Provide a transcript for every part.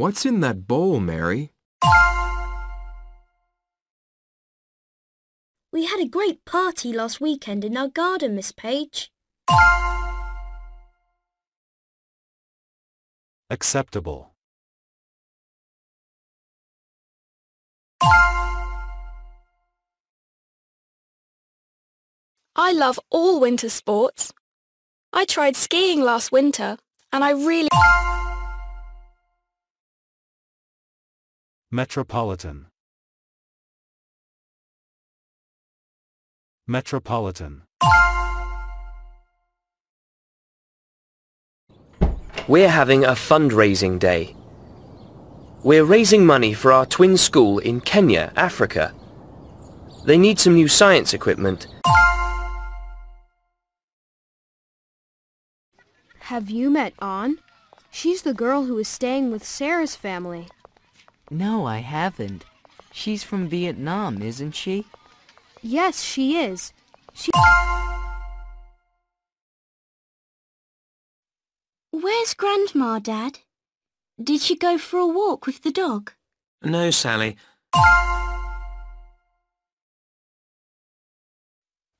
What's in that bowl, Mary? We had a great party last weekend in our garden, Miss Page. Acceptable. I love all winter sports. I tried skiing last winter and I really... Metropolitan Metropolitan We're having a fundraising day. We're raising money for our twin school in Kenya, Africa. They need some new science equipment. Have you met On? She's the girl who is staying with Sarah's family. No, I haven't. She's from Vietnam, isn't she? Yes, she is. She... Where's Grandma, Dad? Did she go for a walk with the dog? No, Sally.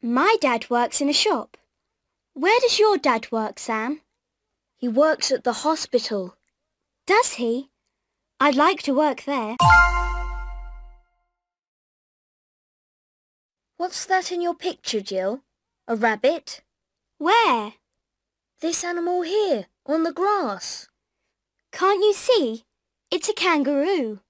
My dad works in a shop. Where does your dad work, Sam? He works at the hospital. Does he? I'd like to work there. What's that in your picture, Jill? A rabbit? Where? This animal here, on the grass. Can't you see? It's a kangaroo.